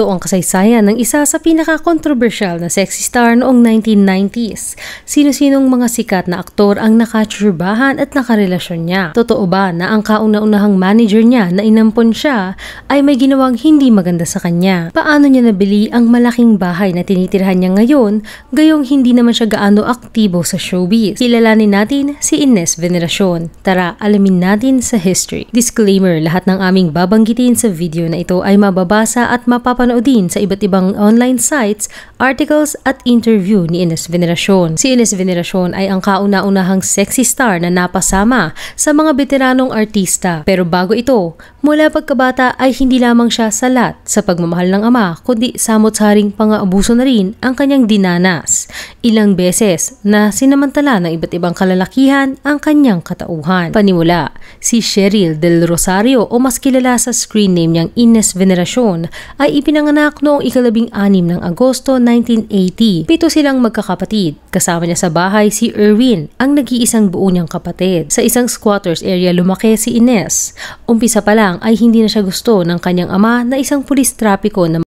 Ito ang kasaysayan ng isa sa pinaka-controversial na sexy star noong 1990s. Sino-sinong mga sikat na aktor ang nakatsurbahan at nakarelasyon niya? Totoo ba na ang kauna-unahang manager niya na inampon siya ay may ginawang hindi maganda sa kanya? Paano niya nabili ang malaking bahay na tinitirhan niya ngayon, gayong hindi naman siya gaano aktibo sa showbiz? Kilalanin natin si Ines Veneracion. Tara, alamin natin sa history. Disclaimer, lahat ng aming babanggitin sa video na ito ay mababasa at mapapanood Mapapanood din sa iba't ibang online sites, articles at interview ni Ines Veneracion. Si Ines Veneracion ay ang kauna-unahang sexy star na napasama sa mga veteranong artista. Pero bago ito, mula pagkabata ay hindi lamang siya salat sa pagmamahal ng ama kundi samot-saring pang-aabuso na rin ang kanyang dinanas. Ilang beses na sinamantala ng iba't ibang kalalakihan ang kanyang katauhan. Panimula, Si Cheryl del Rosario o mas kilala sa screen name niyang Ines Veneracion ay ipinanganak noong ikalabing anim ng Agosto 1980. Pito silang magkakapatid. Kasama niya sa bahay si Erwin, ang nag-iisang buo niyang kapatid. Sa isang squatters area lumaki si Ines. Umpisa pa lang ay hindi na siya gusto ng kanyang ama na isang pulis trapiko na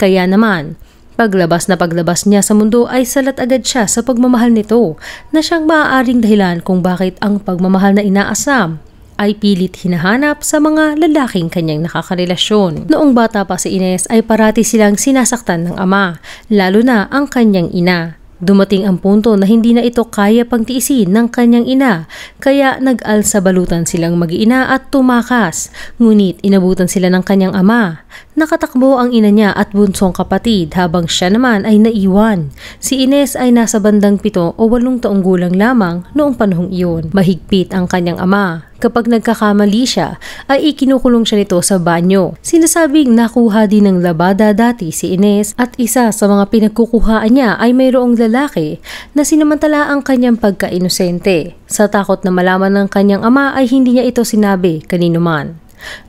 kaya naman, Paglabas na paglabas niya sa mundo ay salat agad siya sa pagmamahal nito na siyang maaaring dahilan kung bakit ang pagmamahal na inaasam ay pilit hinahanap sa mga lalaking kanyang nakakarelasyon. Noong bata pa si Ines ay parati silang sinasaktan ng ama, lalo na ang kanyang ina. Dumating ang punto na hindi na ito kaya pang tiisin ng kanyang ina, kaya nag-alsa balutan silang mag-ina at tumakas, ngunit inabutan sila ng kanyang ama. Nakatakbo ang ina niya at bunsong kapatid habang siya naman ay naiwan. Si Ines ay nasa bandang pito o walong taong gulang lamang noong panahong iyon. Mahigpit ang kanyang ama. Kapag nagkakamali siya, ay ikinukulong siya nito sa banyo. Sinasabing nakuha din ng labada dati si Ines at isa sa mga pinagkukuhaan niya ay mayroong lalaki na sinamantala ang kanyang pagkainosente. Sa takot na malaman ng kanyang ama ay hindi niya ito sinabi kanino man.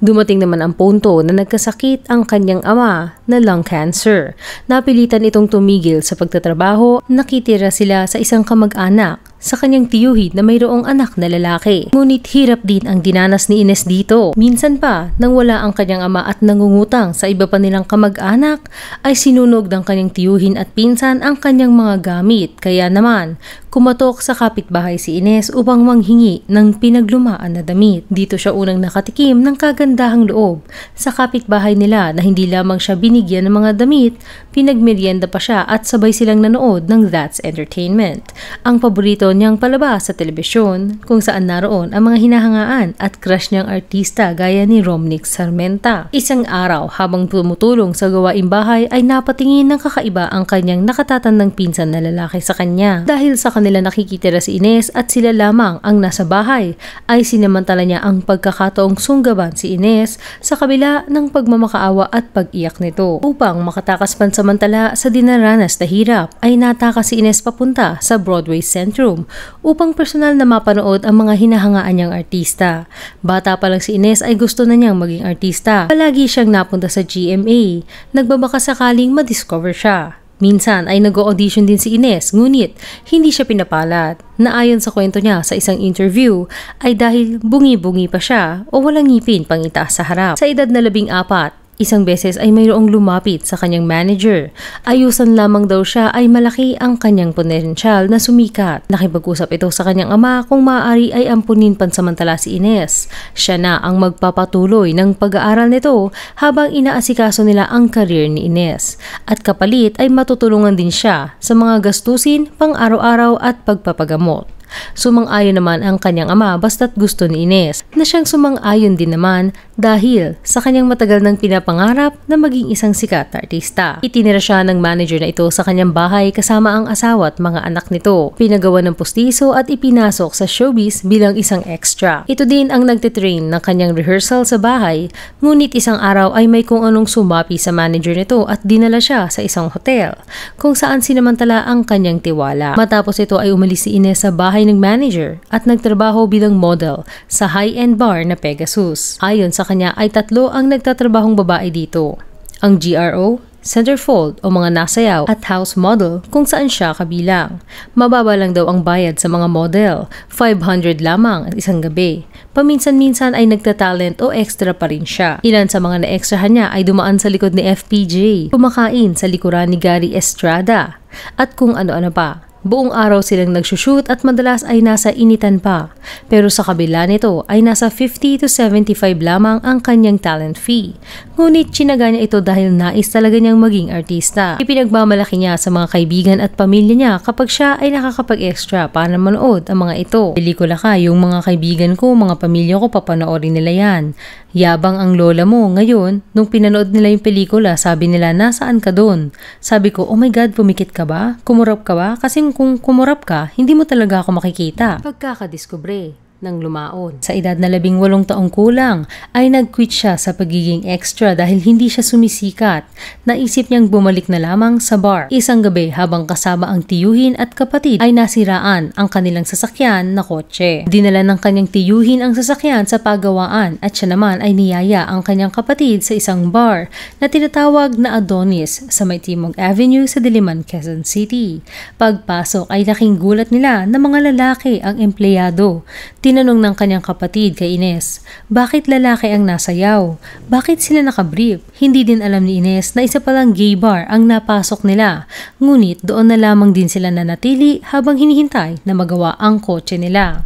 Dumating naman ang punto na nagkasakit ang kanyang ama na lung cancer. Napilitan itong tumigil sa pagtatrabaho, nakitira sila sa isang kamag-anak sa kanyang tiyuhin na mayroong anak na lalaki. Ngunit hirap din ang dinanas ni Ines dito. Minsan pa, nang wala ang kanyang ama at nangungutang sa iba pa nilang kamag-anak, ay sinunog ng kanyang tiyuhin at pinsan ang kanyang mga gamit. Kaya naman, kumatok sa kapitbahay si Ines upang manghingi ng pinaglumaan na damit. Dito siya unang nakatikim ng kagandahang loob sa kapitbahay nila na hindi lamang siya binigyan ng mga damit, pinagmeryenda pa siya at sabay silang nanood ng That's Entertainment. Ang paborito Meron niyang palabas sa telebisyon kung saan naroon ang mga hinahangaan at crush niyang artista gaya ni Romnick Sarmenta. Isang araw habang tumutulong sa gawaing bahay ay napatingin ng kakaiba ang kanyang nakatatandang pinsan na lalaki sa kanya. Dahil sa kanila nakikitira si Ines at sila lamang ang nasa bahay ay sinamantala niya ang pagkakataong sunggaban si Ines sa kabila ng pagmamakaawa at pag-iyak nito. Upang makatakas pansamantala sa dinaranas na hirap ay nataka si Ines papunta sa Broadway Centrum upang personal na mapanood ang mga hinahangaan niyang artista. Bata pa lang si Ines ay gusto na niyang maging artista. Palagi siyang napunta sa GMA, nagbabaka sakaling madiscover siya. Minsan ay nag-audition din si Ines, ngunit hindi siya pinapalat. Naayon sa kwento niya sa isang interview ay dahil bungi-bungi pa siya o walang ngipin pang itaas sa harap. Sa edad na labing apat, Isang beses ay mayroong lumapit sa kanyang manager. Ayusan lamang daw siya ay malaki ang kanyang potensyal na sumikat. Nakipag-usap ito sa kanyang ama kung maaari ay ampunin pansamantala si Ines. Siya na ang magpapatuloy ng pag-aaral nito habang inaasikaso nila ang karir ni Ines. At kapalit ay matutulungan din siya sa mga gastusin pang araw-araw at pagpapagamot. Sumang-ayon naman ang kanyang ama basta't gusto ni Ines na siyang sumang-ayon din naman dahil sa kanyang matagal ng pinapangarap na maging isang sikat na artista. Itinira siya ng manager na ito sa kanyang bahay kasama ang asawa at mga anak nito. Pinagawa ng postiso at ipinasok sa showbiz bilang isang extra. Ito din ang nagtitrain ng kanyang rehearsal sa bahay ngunit isang araw ay may kung anong sumapi sa manager nito at dinala siya sa isang hotel kung saan sinamantala ang kanyang tiwala. Matapos ito ay umalis si Ines sa bahay ay ng manager at nagtrabaho bilang model sa high-end bar na Pegasus. Ayon sa kanya ay tatlo ang nagtatrabahong babae dito. Ang GRO, centerfold o mga nasayaw at house model kung saan siya kabilang. Mababa lang daw ang bayad sa mga model, 500 lamang at isang gabi. Paminsan-minsan ay nagtatalent o extra pa rin siya. Ilan sa mga na-extrahan niya ay dumaan sa likod ni FPJ, kumakain sa likuran ni Gary Estrada, at kung ano-ano pa. Buong araw silang nagsushoot at madalas ay nasa initan pa. Pero sa kabila nito ay nasa 50 to 75 lamang ang kanyang talent fee. Ngunit chinaga niya ito dahil nais talaga niyang maging artista. Ipinagmamalaki niya sa mga kaibigan at pamilya niya kapag siya ay nakakapag-extra para manood ang mga ito. Pelikula ka, yung mga kaibigan ko, mga pamilya ko, papanoorin nila yan. Yabang ang lola mo ngayon, nung pinanood nila yung pelikula, sabi nila, nasaan ka doon? Sabi ko, oh my god, pumikit ka ba? Kumurap ka ba? Kasi kung kumurap ka, hindi mo talaga ako makikita. Pagkakadiskubre ng lumaon. Sa edad na labing walong taong kulang ay nag-quit siya sa pagiging extra dahil hindi siya sumisikat. Naisip niyang bumalik na lamang sa bar. Isang gabi habang kasama ang tiyuhin at kapatid ay nasiraan ang kanilang sasakyan na kotse. Dinala ng kanyang tiyuhin ang sasakyan sa pagawaan at siya naman ay niyaya ang kanyang kapatid sa isang bar na tinatawag na Adonis sa may Avenue sa Diliman, Quezon City. Pagpasok ay laking gulat nila na mga lalaki ang empleyado. Tin Tinanong ng kanyang kapatid kay Ines, bakit lalaki ang nasayaw? Bakit sila nakabrief? Hindi din alam ni Ines na isa palang gay bar ang napasok nila, ngunit doon na lamang din sila nanatili habang hinihintay na magawa ang kotse nila.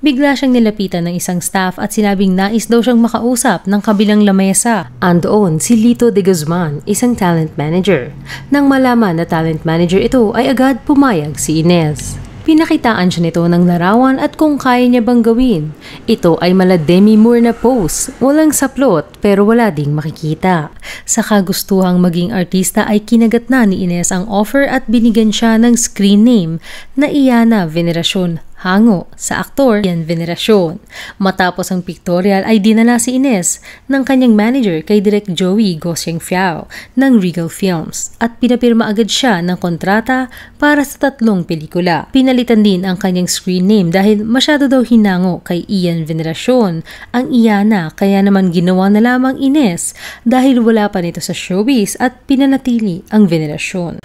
Bigla siyang nilapitan ng isang staff at sinabing nais daw siyang makausap ng kabilang lamesa. Andoon si Lito de Guzman, isang talent manager. Nang malaman na talent manager ito ay agad pumayag si Ines. Pinakitaan siya nito ng larawan at kung kaya niya bang gawin. Ito ay mala Demi Moore na pose, walang saplot pero wala ding makikita. Sa kagustuhang maging artista ay kinagat na ni Ines ang offer at binigyan siya ng screen name na Iana Veneracion hango sa aktor yan venerasyon. Matapos ang pictorial ay dinala si Ines ng kanyang manager kay Direk Joey Goseng Fiao ng Regal Films at pinapirma agad siya ng kontrata para sa tatlong pelikula. Pinalitan din ang kanyang screen name dahil masyado daw hinango kay Ian Veneracion ang Iana kaya naman ginawa na lamang Ines dahil wala pa nito sa showbiz at pinanatili ang veneracion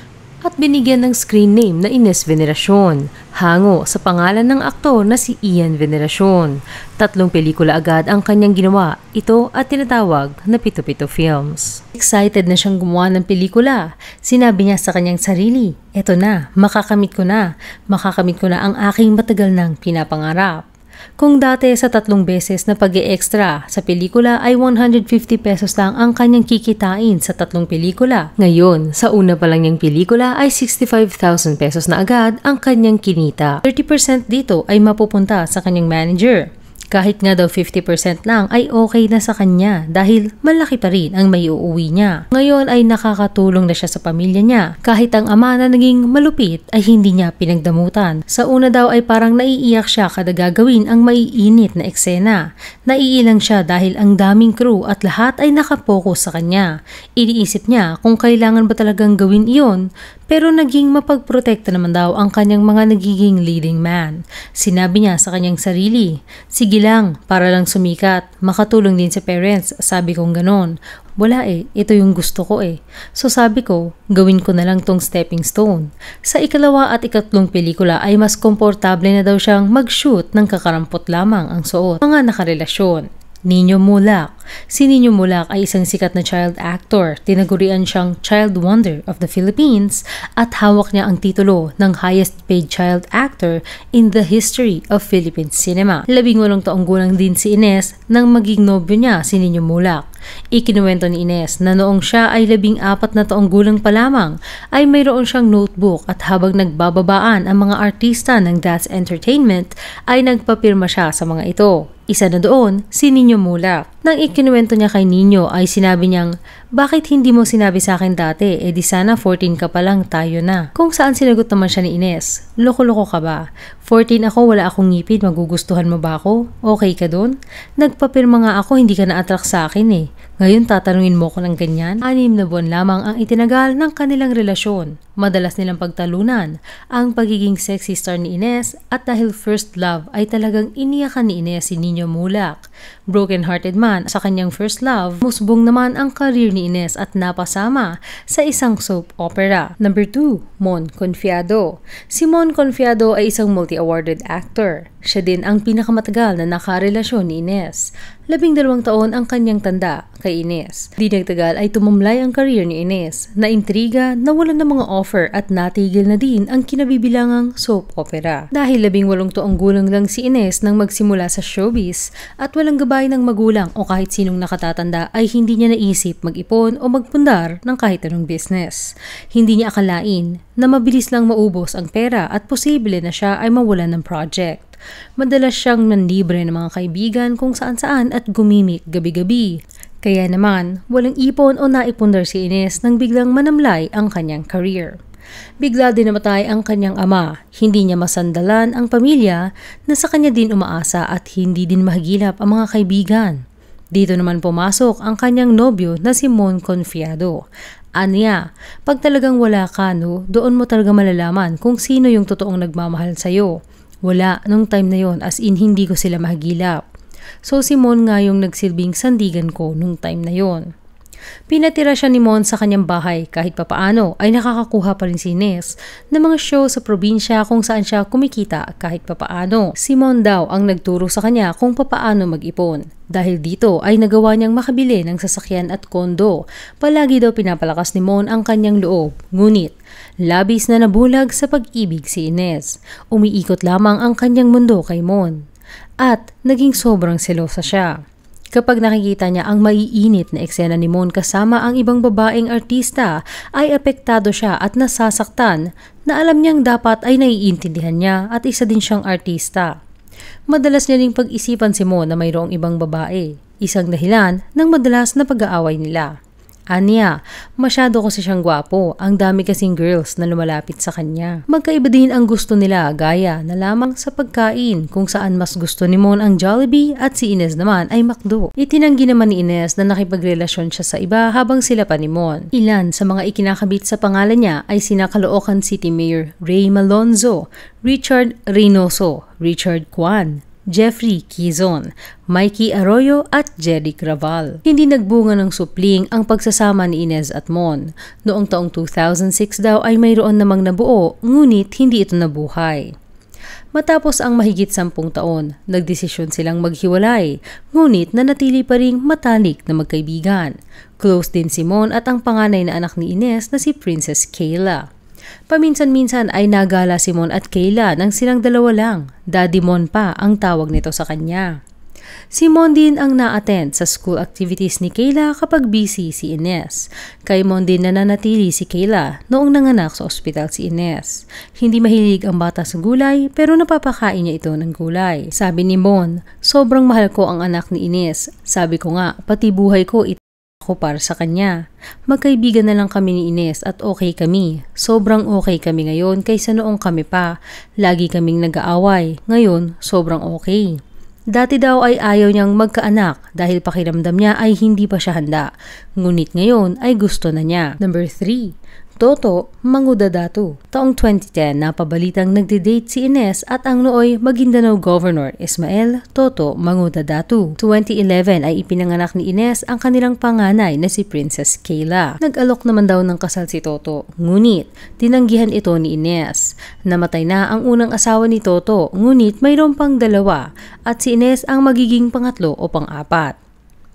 at binigyan ng screen name na Ines Veneracion hango sa pangalan ng aktor na si Ian Veneracion. Tatlong pelikula agad ang kanyang ginawa. Ito at tinatawag na Pito-Pito Films. Excited na siyang gumawa ng pelikula. Sinabi niya sa kanyang sarili, eto na, makakamit ko na. Makakamit ko na ang aking matagal ng pinapangarap. Kung dati sa tatlong beses na pag extra sa pelikula ay 150 pesos lang ang kanyang kikitain sa tatlong pelikula. Ngayon, sa una pa lang niyang pelikula ay 65,000 pesos na agad ang kanyang kinita. 30% dito ay mapupunta sa kanyang manager. Kahit nga daw 50% lang ay okay na sa kanya dahil malaki pa rin ang may uuwi niya. Ngayon ay nakakatulong na siya sa pamilya niya. Kahit ang ama na naging malupit ay hindi niya pinagdamutan. Sa una daw ay parang naiiyak siya kada gagawin ang maiinit na eksena. Naiilang siya dahil ang daming crew at lahat ay nakapokus sa kanya. Iniisip niya kung kailangan ba talagang gawin iyon pero naging mapagprotekta naman daw ang kanyang mga nagiging leading man. Sinabi niya sa kanyang sarili, sige lang, para lang sumikat, makatulong din sa parents, sabi kong ganon. Wala eh, ito yung gusto ko eh. So sabi ko, gawin ko na lang tong stepping stone. Sa ikalawa at ikatlong pelikula ay mas komportable na daw siyang mag-shoot ng kakarampot lamang ang suot, mga nakarelasyon. Nino Mulak. Si Nino Mulak ay isang sikat na child actor. Tinagurian siyang Child Wonder of the Philippines at hawak niya ang titulo ng highest paid child actor in the history of Philippine cinema. Labing walong taong gulang din si Ines nang maging nobyo niya si Nino Mulak. Ikinuwento ni Ines na noong siya ay labing apat na taong gulang pa lamang ay mayroon siyang notebook at habang nagbababaan ang mga artista ng Das Entertainment ay nagpapirma siya sa mga ito. Isa na doon, si Ninyo Mula. Nang ikinuwento niya kay Ninyo ay sinabi niyang, Bakit hindi mo sinabi sa akin dati? E di sana 14 ka pa lang, tayo na. Kung saan sinagot naman siya ni Ines, Loko-loko ka ba? 14 ako, wala akong ngipin, magugustuhan mo ba ako? Okay ka doon? Nagpapirma nga ako, hindi ka na-attract sa akin eh. Ngayon tatanungin mo ko ng ganyan? Anim na buwan lamang ang itinagal ng kanilang relasyon. Madalas nilang pagtalunan ang pagiging sexy star ni Ines at dahil first love ay talagang iniyakan ni Ines si Nino Mulak. Broken-hearted man sa kanyang first love, musbong naman ang career ni Ines at napasama sa isang soap opera. Number 2, Mon Confiado. Si Mon Confiado ay isang multi-awarded actor. Siya din ang pinakamatagal na nakarelasyon ni Ines. Labing dalawang taon ang kanyang tanda kay Ines. Di nagtagal ay tumamlay ang career ni Ines. Naintriga na wala ng mga offer offer at natigil na din ang kinabibilangang soap opera. Dahil labing walong taong gulang lang si Ines nang magsimula sa showbiz at walang gabay ng magulang o kahit sinong nakatatanda ay hindi niya naisip mag-ipon o magpundar ng kahit anong business. Hindi niya akalain na mabilis lang maubos ang pera at posible na siya ay mawalan ng project. Madalas siyang nanlibre ng mga kaibigan kung saan-saan at gumimik gabi-gabi. Kaya naman, walang ipon o naipundar si Ines nang biglang manamlay ang kanyang career. Bigla din namatay ang kanyang ama, hindi niya masandalan ang pamilya na sa kanya din umaasa at hindi din mahagilap ang mga kaibigan. Dito naman pumasok ang kanyang nobyo na si Mon Confiado. Anya, pag talagang wala ka no, doon mo talaga malalaman kung sino yung totoong nagmamahal sa'yo. Wala nung time na yon as in hindi ko sila mahagilap. So si Mon nga yung nagsilbing sandigan ko nung time na yon. Pinatira siya ni Mon sa kanyang bahay kahit papaano ay nakakakuha pa rin si Ines ng mga show sa probinsya kung saan siya kumikita kahit papaano. Si Mon daw ang nagturo sa kanya kung papaano mag-ipon. Dahil dito ay nagawa niyang makabili ng sasakyan at kondo. Palagi daw pinapalakas ni Mon ang kanyang loob. Ngunit, labis na nabulag sa pag-ibig si Ines. Umiikot lamang ang kanyang mundo kay Mon at naging sobrang selosa siya. Kapag nakikita niya ang maiinit na eksena ni Mon kasama ang ibang babaeng artista, ay apektado siya at nasasaktan na alam niyang dapat ay naiintindihan niya at isa din siyang artista. Madalas niya ding pag-isipan si Mon na mayroong ibang babae, isang dahilan ng madalas na pag-aaway nila. Anya, masyado kasi siyang gwapo. Ang dami kasing girls na lumalapit sa kanya. Magkaiba din ang gusto nila gaya na lamang sa pagkain kung saan mas gusto ni Mon ang Jollibee at si Ines naman ay McDo. Itinanggi naman ni Ines na nakipagrelasyon siya sa iba habang sila pa ni Mon. Ilan sa mga ikinakabit sa pangalan niya ay sina Caloocan City Mayor Ray Malonzo, Richard Reynoso, Richard Kwan, Jeffrey Kizon, Mikey Arroyo at Jerry Craval. Hindi nagbunga ng supling ang pagsasama ni Inez at Mon. Noong taong 2006 daw ay mayroon namang nabuo, ngunit hindi ito nabuhay. Matapos ang mahigit sampung taon, nagdesisyon silang maghiwalay, ngunit nanatili pa ring matalik na magkaibigan. Close din si Mon at ang panganay na anak ni Ines na si Princess Kayla. Paminsan-minsan ay nagala si Mon at Kayla nang silang dalawa lang, Daddy Mon pa ang tawag nito sa kanya. Si Mon din ang na-attend sa school activities ni Kayla kapag busy si Ines. Kay Mon din nananatili si Kayla noong nanganak sa ospital si Ines. Hindi mahilig ang bata sa gulay pero napapakain niya ito ng gulay. Sabi ni Mon, sobrang mahal ko ang anak ni Ines. Sabi ko nga, pati buhay ko ito ako para sa kanya. Magkaibigan na lang kami ni Ines at okay kami. Sobrang okay kami ngayon kaysa noong kami pa. Lagi kaming nag-aaway. Ngayon, sobrang okay. Dati daw ay ayaw niyang magkaanak dahil pakiramdam niya ay hindi pa siya handa. Ngunit ngayon ay gusto na niya. Number 3. Toto Mangudadato. Taong 2010, napabalitang nagde-date si Ines at ang nooy Maguindanao Governor Ismael Toto Mangudadato. 2011 ay ipinanganak ni Ines ang kanilang panganay na si Princess Kayla. Nag-alok naman daw ng kasal si Toto, ngunit tinanggihan ito ni Ines. Namatay na ang unang asawa ni Toto, ngunit mayroon pang dalawa at si Ines ang magiging pangatlo o pang-apat.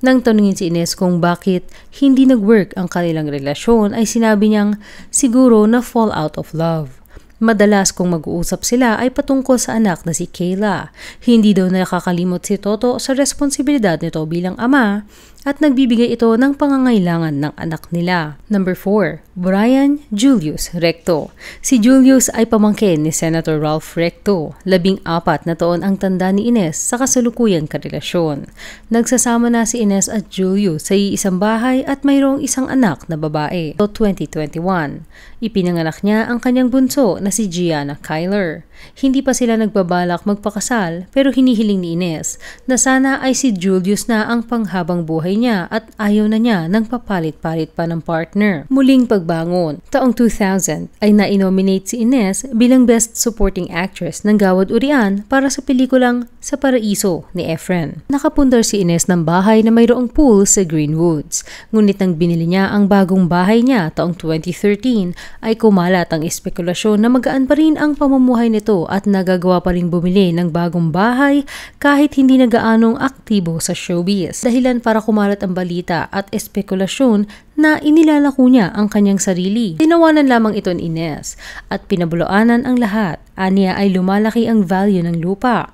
Nang tanungin si Ines kung bakit hindi nag-work ang kanilang relasyon ay sinabi niyang siguro na fall out of love. Madalas kung mag-uusap sila ay patungkol sa anak na si Kayla. Hindi daw nakakalimot si Toto sa responsibilidad nito bilang ama at nagbibigay ito ng pangangailangan ng anak nila. Number 4. Brian Julius Recto Si Julius ay pamangkin ni Senator Ralph Recto. Labing apat na taon ang tanda ni Ines sa kasalukuyang karelasyon. Nagsasama na si Ines at Julius sa iisang bahay at mayroong isang anak na babae. So 2021. Ipinanganak niya ang kanyang bunso na si Gianna Kyler. Hindi pa sila nagbabalak magpakasal pero hinihiling ni Ines na sana ay si Julius na ang panghabang buhay lalaki niya at ayaw na niya nang papalit-palit pa ng partner. Muling pagbangon, taong 2000 ay nainominate si Ines bilang Best Supporting Actress ng Gawad Urian para sa pelikulang Sa Paraiso ni Efren. Nakapundar si Ines ng bahay na mayroong pool sa Greenwoods, ngunit nang binili niya ang bagong bahay niya taong 2013 ay kumalat ang espekulasyon na magaan pa rin ang pamumuhay nito at nagagawa pa rin bumili ng bagong bahay kahit hindi nagaanong aktibo sa showbiz. Dahilan para kumalat kumalat ang balita at espekulasyon na inilalako niya ang kanyang sarili. Tinawanan lamang ito ni Ines at pinabuluanan ang lahat. Aniya ay lumalaki ang value ng lupa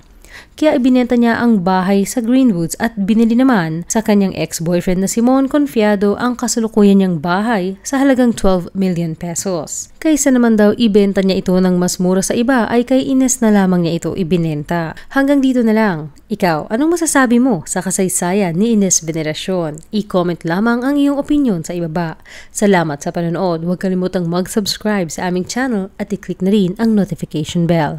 kaya ibinenta niya ang bahay sa Greenwoods at binili naman sa kanyang ex-boyfriend na Simon Confiado ang kasalukuyan niyang bahay sa halagang 12 million pesos. Kaysa naman daw ibenta niya ito ng mas mura sa iba ay kay Ines na lamang niya ito ibinenta. Hanggang dito na lang. Ikaw, anong masasabi mo sa kasaysayan ni Ines Veneracion? I-comment lamang ang iyong opinion sa ibaba. Salamat sa panonood. Huwag kalimutang mag-subscribe sa aming channel at i-click na rin ang notification bell.